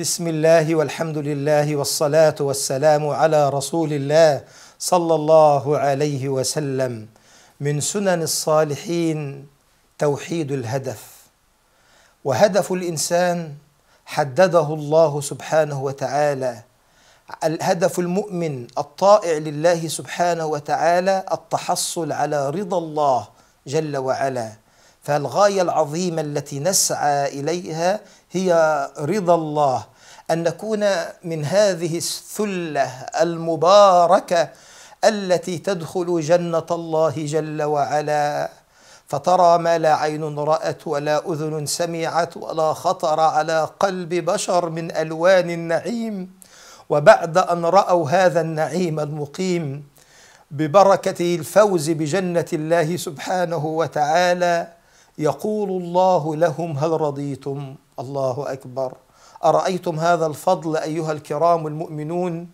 بسم الله والحمد لله والصلاة والسلام على رسول الله صلى الله عليه وسلم من سنن الصالحين توحيد الهدف وهدف الإنسان حدده الله سبحانه وتعالى الهدف المؤمن الطائع لله سبحانه وتعالى التحصل على رضا الله جل وعلا فالغاية العظيمة التي نسعى إليها هي رضا الله ان نكون من هذه الثله المباركه التي تدخل جنه الله جل وعلا فترى ما لا عين رات ولا اذن سمعت ولا خطر على قلب بشر من الوان النعيم وبعد ان راوا هذا النعيم المقيم ببركه الفوز بجنه الله سبحانه وتعالى يقول الله لهم هل رضيتم الله اكبر ارايتم هذا الفضل ايها الكرام المؤمنون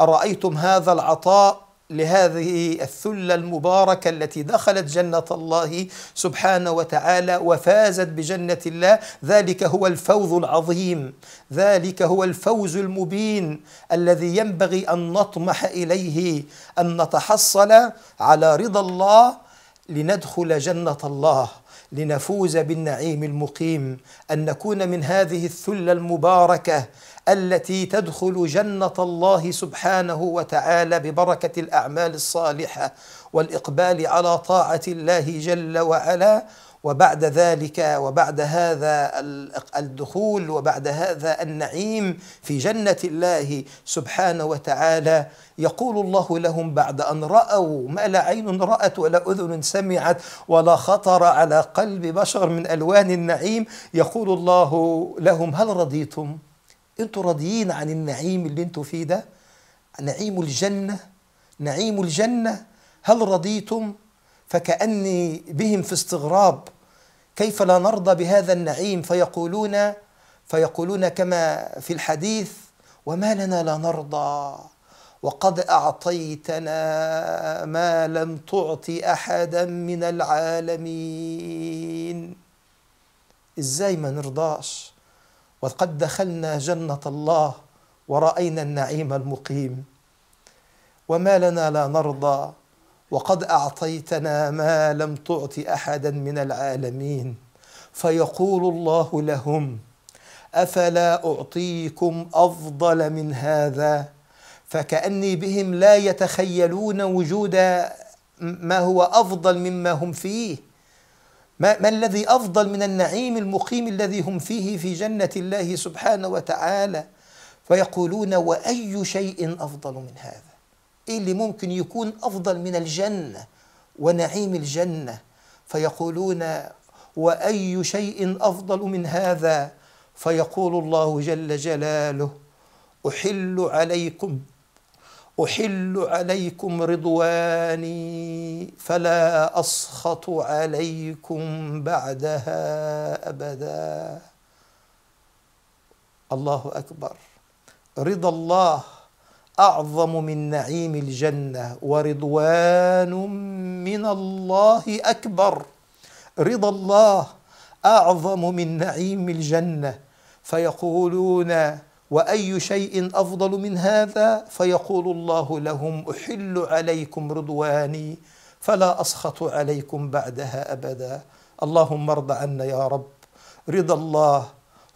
ارايتم هذا العطاء لهذه الثله المباركه التي دخلت جنه الله سبحانه وتعالى وفازت بجنه الله ذلك هو الفوز العظيم ذلك هو الفوز المبين الذي ينبغي ان نطمح اليه ان نتحصل على رضا الله لندخل جنة الله لنفوز بالنعيم المقيم ان نكون من هذه الثله المباركه التي تدخل جنه الله سبحانه وتعالى ببركه الاعمال الصالحه والاقبال على طاعه الله جل وعلا وبعد ذلك وبعد هذا الدخول وبعد هذا النعيم في جنه الله سبحانه وتعالى يقول الله لهم بعد ان راوا ما لا عين رات ولا اذن سمعت ولا خطر على قلب بشر من الوان النعيم يقول الله لهم هل رضيتم أنتم راضيين عن النعيم اللي أنتم فيه ده نعيم الجنه نعيم الجنه هل رضيتم فكاني بهم في استغراب كيف لا نرضى بهذا النعيم فيقولون فيقولون كما في الحديث وما لنا لا نرضى وقد اعطيتنا ما لم تعط احدا من العالمين ازاي ما نرضاش وقد دخلنا جنه الله وراينا النعيم المقيم وما لنا لا نرضى وقد اعطيتنا ما لم تعط احدا من العالمين فيقول الله لهم افلا اعطيكم افضل من هذا فكاني بهم لا يتخيلون وجود ما هو افضل مما هم فيه ما, ما الذي افضل من النعيم المقيم الذي هم فيه في جنه الله سبحانه وتعالى فيقولون واي شيء افضل من هذا إيه اللي ممكن يكون أفضل من الجنة ونعيم الجنة فيقولون وأي شيء أفضل من هذا فيقول الله جل جلاله أحل عليكم أحل عليكم رضواني فلا أسخط عليكم بعدها أبدا الله أكبر رضا الله اعظم من نعيم الجنه ورضوان من الله اكبر رضا الله اعظم من نعيم الجنه فيقولون واي شيء افضل من هذا فيقول الله لهم احل عليكم رضواني فلا اسخط عليكم بعدها ابدا اللهم ارض عنا يا رب رضا الله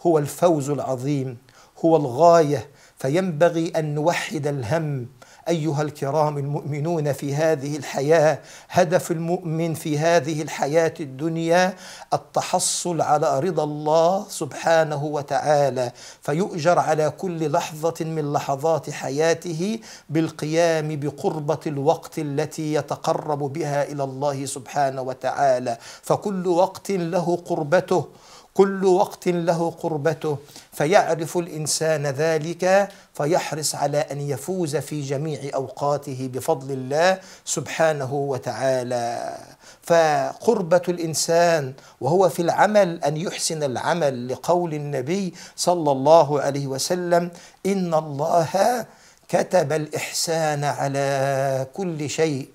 هو الفوز العظيم هو الغايه فينبغي ان نوحد الهم ايها الكرام المؤمنون في هذه الحياه هدف المؤمن في هذه الحياه الدنيا التحصل على رضا الله سبحانه وتعالى فيؤجر على كل لحظه من لحظات حياته بالقيام بقربه الوقت التي يتقرب بها الى الله سبحانه وتعالى فكل وقت له قربته كل وقت له قربته فيعرف الانسان ذلك فيحرص على ان يفوز في جميع اوقاته بفضل الله سبحانه وتعالى فقربه الانسان وهو في العمل ان يحسن العمل لقول النبي صلى الله عليه وسلم ان الله كتب الاحسان على كل شيء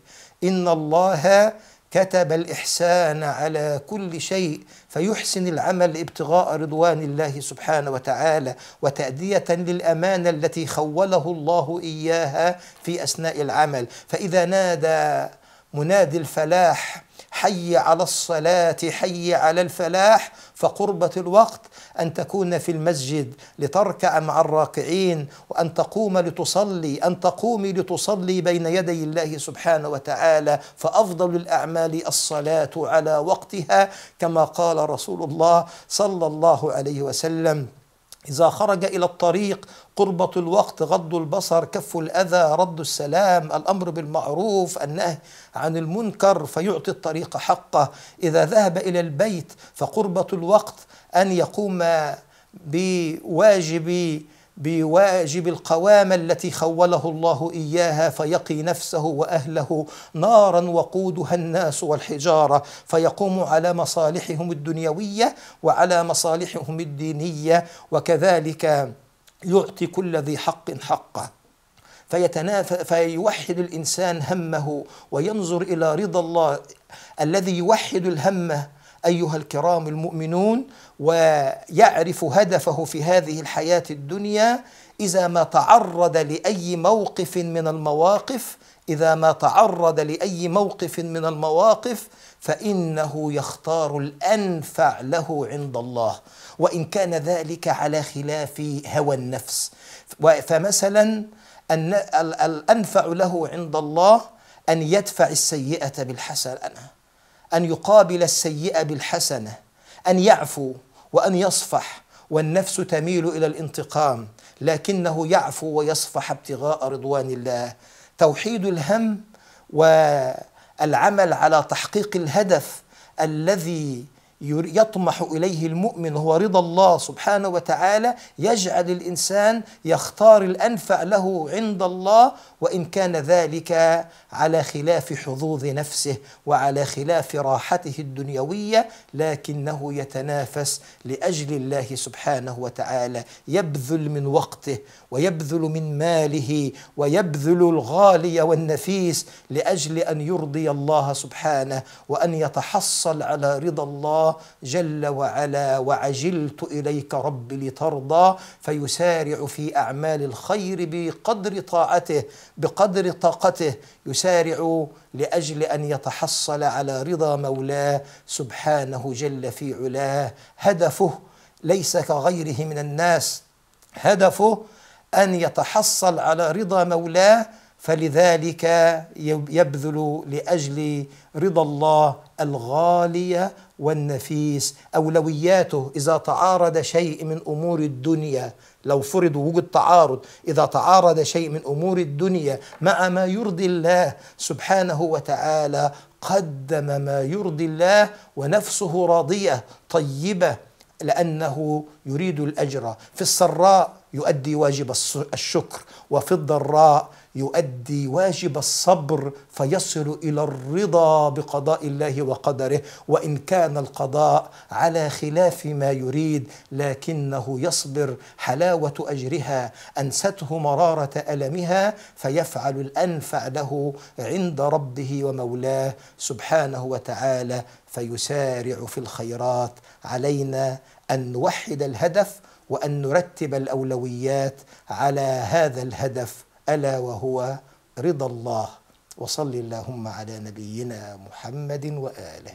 ان الله كتب الإحسان على كل شيء فيحسن العمل ابتغاء رضوان الله سبحانه وتعالى وتأدية للأمانة التي خوله الله إياها في أثناء العمل فإذا نادى منادي الفلاح حي على الصلاة حي على الفلاح فقربة الوقت أن تكون في المسجد لتركع مع الراكعين وأن تقوم لتصلي أن تقومي لتصلي بين يدي الله سبحانه وتعالى فأفضل الأعمال الصلاة على وقتها كما قال رسول الله صلى الله عليه وسلم إذا خرج إلى الطريق قربة الوقت غض البصر كف الأذى رد السلام الأمر بالمعروف النهي عن المنكر فيعطي الطريق حقه إذا ذهب إلى البيت فقربة الوقت أن يقوم بواجب بواجب القوامة التي خوله الله إياها فيقي نفسه وأهله نارا وقودها الناس والحجارة فيقوم على مصالحهم الدنيوية وعلى مصالحهم الدينية وكذلك يعطي كل ذي حق حقه فيتناف فيوحد الإنسان همه وينظر إلى رضا الله الذي يوحد الهمه ايها الكرام المؤمنون ويعرف هدفه في هذه الحياه الدنيا اذا ما تعرض لاي موقف من المواقف اذا ما تعرض لاي موقف من المواقف فانه يختار الانفع له عند الله وان كان ذلك على خلاف هوى النفس فمثلا الانفع له عند الله ان يدفع السيئه بالحسنه أن يقابل السيئة بالحسنة أن يعفو وأن يصفح والنفس تميل إلى الانتقام لكنه يعفو ويصفح ابتغاء رضوان الله توحيد الهم والعمل على تحقيق الهدف الذي يطمح إليه المؤمن هو رضا الله سبحانه وتعالى يجعل الإنسان يختار الأنفع له عند الله وإن كان ذلك على خلاف حظوظ نفسه وعلى خلاف راحته الدنيوية لكنه يتنافس لأجل الله سبحانه وتعالى يبذل من وقته ويبذل من ماله ويبذل الغالي والنفيس لأجل أن يرضي الله سبحانه وأن يتحصل على رضا الله جل وعلا وعجلت اليك رب لترضى فيسارع في اعمال الخير بقدر طاعته بقدر طاقته يسارع لاجل ان يتحصل على رضا مولاه سبحانه جل في علاه هدفه ليس كغيره من الناس هدفه ان يتحصل على رضا مولاه فلذلك يبذل لاجل رضا الله الغاليه والنفيس اولوياته اذا تعارض شيء من امور الدنيا لو فرض وجود تعارض اذا تعارض شيء من امور الدنيا مع ما يرضي الله سبحانه وتعالى قدم ما يرضي الله ونفسه راضيه طيبه لانه يريد الاجر في السراء يؤدي واجب الشكر وفي الضراء يؤدي واجب الصبر فيصل الى الرضا بقضاء الله وقدره وان كان القضاء على خلاف ما يريد لكنه يصبر حلاوه اجرها انسته مراره المها فيفعل الانفع له عند ربه ومولاه سبحانه وتعالى فيسارع في الخيرات علينا ان نوحد الهدف وان نرتب الاولويات على هذا الهدف الا وهو رضا الله وصل اللهم على نبينا محمد واله